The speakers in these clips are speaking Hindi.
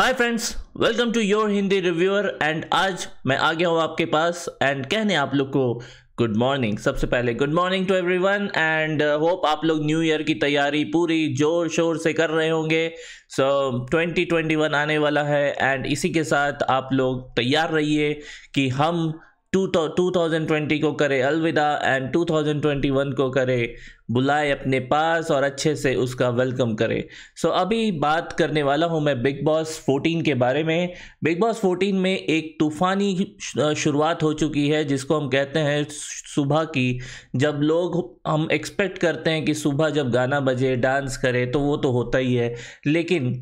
hi friends welcome to your Hindi reviewer and आज मैं आ गया हूँ आपके पास एंड कहने आप लोग को गुड मॉर्निंग सबसे पहले good morning to everyone and hope आप लोग न्यू ईयर की तैयारी पूरी जोर शोर से कर रहे होंगे सो so, 2021 आने वाला है एंड इसी के साथ आप लोग तैयार रहिए कि हम टू टू थाउजेंड ट्वेंटी को करे अलविदा and two thousand twenty one को करे बुलाए अपने पास और अच्छे से उसका वेलकम करे सो so, अभी बात करने वाला हूँ मैं बिग बॉस फोर्टीन के बारे में बिग बॉस 14 में एक तूफ़ानी शुरुआत हो चुकी है जिसको हम कहते हैं सुबह की जब लोग हम एक्सपेक्ट करते हैं कि सुबह जब गाना बजे डांस करे तो वो तो होता ही है लेकिन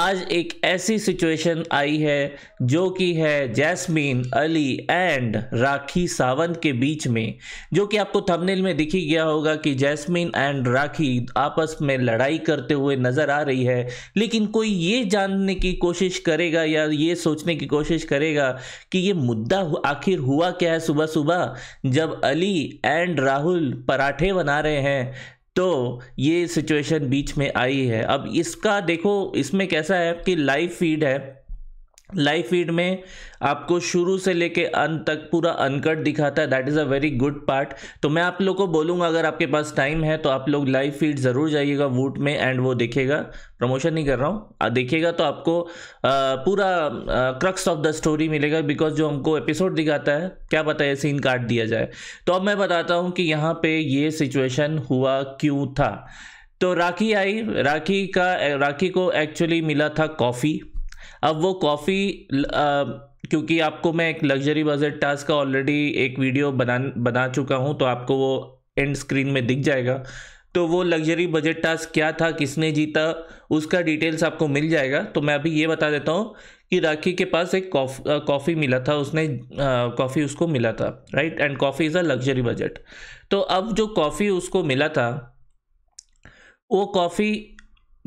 आज एक ऐसी सिचुएशन आई है जो कि है जैस्मीन अली एंड राखी सावंत के बीच में जो कि आपको थंबनेल में दिखी गया होगा कि जैस्मीन एंड राखी आपस में लड़ाई करते हुए नज़र आ रही है लेकिन कोई ये जानने की कोशिश करेगा या ये सोचने की कोशिश करेगा कि ये मुद्दा आखिर हुआ क्या है सुबह सुबह जब अली एंड राहुल पराठे बना रहे हैं तो ये सिचुएशन बीच में आई है अब इसका देखो इसमें कैसा है कि लाइव फीड है लाइव फीड में आपको शुरू से लेके अंत तक पूरा अनकट दिखाता है that is a very good part तो मैं आप लोग को बोलूँगा अगर आपके पास टाइम है तो आप लोग लाइव फीड ज़रूर जाइएगा वूट में एंड वो देखेगा प्रमोशन नहीं कर रहा हूँ देखेगा तो आपको आ, पूरा क्रक्स ऑफ द स्टोरी मिलेगा बिकॉज जो हमको एपिसोड दिखाता है क्या पता है सीन काट दिया जाए तो अब मैं बताता हूँ कि यहाँ पर ये सिचुएशन हुआ क्यों था तो राखी आई राखी का राखी को एक्चुअली मिला था कॉफ़ी अब वो कॉफ़ी क्योंकि आपको मैं एक लग्जरी बजट टास्क का ऑलरेडी एक वीडियो बना बना चुका हूँ तो आपको वो एंड स्क्रीन में दिख जाएगा तो वो लग्जरी बजट टास्क क्या था किसने जीता उसका डिटेल्स आपको मिल जाएगा तो मैं अभी ये बता देता हूँ कि राखी के पास एक कॉफ़ी मिला था उसने कॉफ़ी उसको मिला था right and coffee is a luxury budget तो अब जो कॉफ़ी उसको मिला था वो कॉफ़ी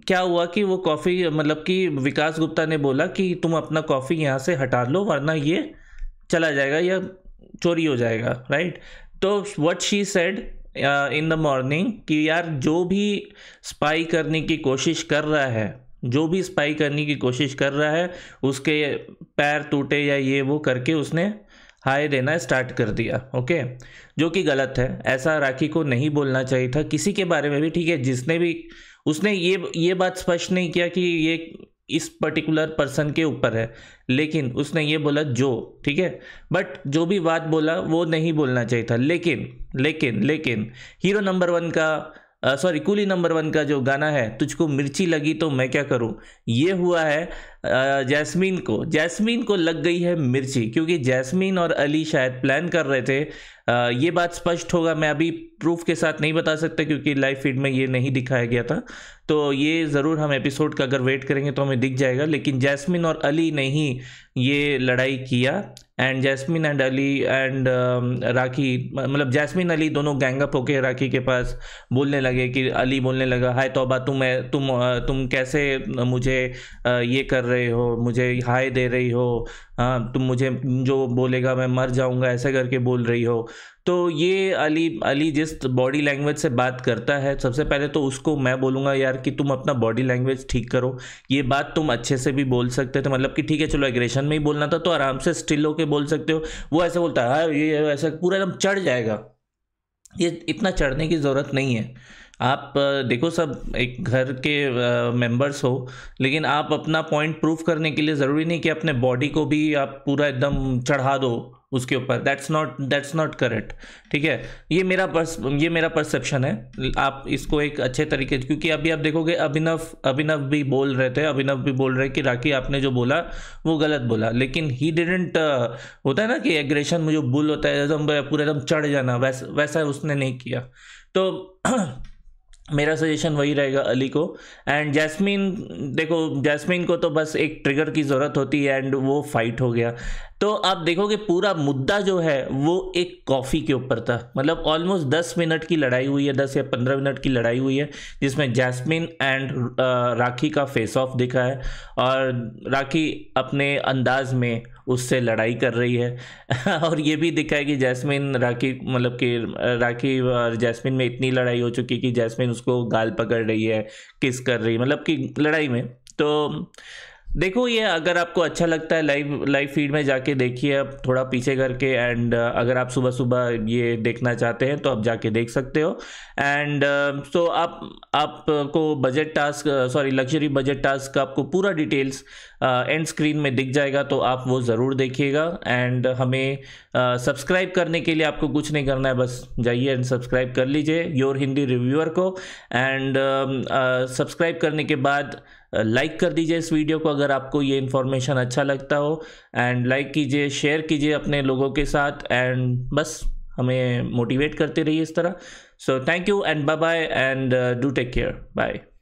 क्या हुआ कि वो कॉफ़ी मतलब कि विकास गुप्ता ने बोला कि तुम अपना कॉफ़ी यहाँ से हटा लो वरना ये चला जाएगा या चोरी हो जाएगा राइट तो what she said in the morning कि यार जो भी स्पाई करने की कोशिश कर रहा है जो भी स्पाई करने की कोशिश कर रहा है उसके पैर टूटे या ये वो करके उसने हाय देना स्टार्ट कर दिया ओके जो कि गलत है ऐसा राखी को नहीं बोलना चाहिए था किसी के बारे में भी ठीक है जिसने भी उसने ये ये बात स्पष्ट नहीं किया कि ये इस पर्टिकुलर पर्सन के ऊपर है लेकिन उसने ये बोला जो ठीक है बट जो भी बात बोला वो नहीं बोलना चाहिए था लेकिन लेकिन लेकिन हीरो नंबर वन का sorry Coolie Coolie number one का जो गाना है तुझको मिर्ची लगी तो मैं क्या करूं ये हुआ है जैस्मीन को जैस्मीन को लग गई है मिर्ची क्योंकि जैस्मीन और अली शायद प्लान कर रहे थे ये बात स्पष्ट होगा मैं अभी प्रूफ के साथ नहीं बता सकता क्योंकि लाइव फीड में ये नहीं दिखाया गया था तो ये ज़रूर हम एपिसोड का अगर वेट करेंगे तो हमें दिख जाएगा लेकिन जैस्मिन और अली ने ही ये लड़ाई किया and Jasmin and Aly and Rakhi मतलब जैस्मिन अली दोनों गैंगअप होके राखी के पास बोलने लगे कि अली बोलने लगा हाय तोबा तुम तुम तुम कैसे मुझे ये कर रहे हो मुझे हाय दे रही हो हाँ तुम मुझे जो बोलेगा मैं मर जाऊंगा ऐसा करके बोल रही हो तो ये अली अली जिस बॉडी लैंग्वेज से बात करता है सबसे पहले तो उसको मैं बोलूँगा यार कि तुम अपना बॉडी लैंग्वेज ठीक करो ये बात तुम अच्छे से भी बोल सकते थे मतलब कि ठीक है चलो एग्रेशन में ही बोलना था तो आराम से स्टिल होके बोल सकते हो वो ऐसे बोलता है हाँ ये ऐसा पूरा एकदम चढ़ जाएगा ये इतना चढ़ने की ज़रूरत नहीं है आप देखो सब एक घर के मेंबर्स हो लेकिन आप अपना पॉइंट प्रूफ करने के लिए ज़रूरी नहीं कि अपने बॉडी को भी आप पूरा एकदम चढ़ा दो उसके ऊपर that's not that's not correct ठीक है ये मेरा पर्स ये मेरा परसेप्शन है आप इसको एक अच्छे तरीके से क्योंकि अभी आप देखोगे अभिनव अभिनव भी बोल रहे थे अभिनव भी बोल रहे कि राखी आपने जो बोला वो गलत बोला लेकिन ही डिडेंट होता है ना कि एग्रेशन में जो बुल होता है एकदम पूरा एकदम चढ़ जाना वैसा वैसा उसने नहीं किया तो मेरा सजेशन वही रहेगा अली को एंड जैस्मिन देखो जैस्मिन को तो बस एक ट्रिगर की ज़रूरत होती है एंड वो फाइट हो गया तो आप देखोगे पूरा मुद्दा जो है वो एक कॉफ़ी के ऊपर था मतलब ऑलमोस्ट दस मिनट की लड़ाई हुई है दस या पंद्रह मिनट की लड़ाई हुई है जिसमें जैस्मिन एंड राखी का फेस ऑफ दिखा है और राखी अपने अंदाज में उससे लड़ाई कर रही है और ये भी दिखा है कि जैस्मिन राखी मतलब कि राखी और जैस्मिन में इतनी लड़ाई हो चुकी कि जैस्मिन उसको गाल पकड़ रही है किस कर रही है मतलब कि लड़ाई में तो देखो ये अगर आपको अच्छा लगता है लाइव लाइव फीड में जाके देखिए आप थोड़ा पीछे करके एंड uh, अगर आप सुबह सुबह ये देखना चाहते हैं तो आप जाके देख सकते हो एंड सो uh, आप आपको budget task sorry luxury budget task का आपको पूरा डिटेल्स एंड स्क्रीन में दिख जाएगा तो आप वो ज़रूर देखिएगा एंड हमें सब्सक्राइब uh, करने के लिए आपको कुछ नहीं करना है बस जाइए एंड सब्सक्राइब कर लीजिए योर हिंदी रिव्यूअर को एंड सब्सक्राइब um, करने के बाद लाइक कर दीजिए इस वीडियो को अगर आपको ये इन्फॉर्मेशन अच्छा लगता हो एंड लाइक कीजिए शेयर कीजिए अपने लोगों के साथ एंड बस हमें मोटिवेट करते रहिए इस तरह so thank you and bye bye and do take care bye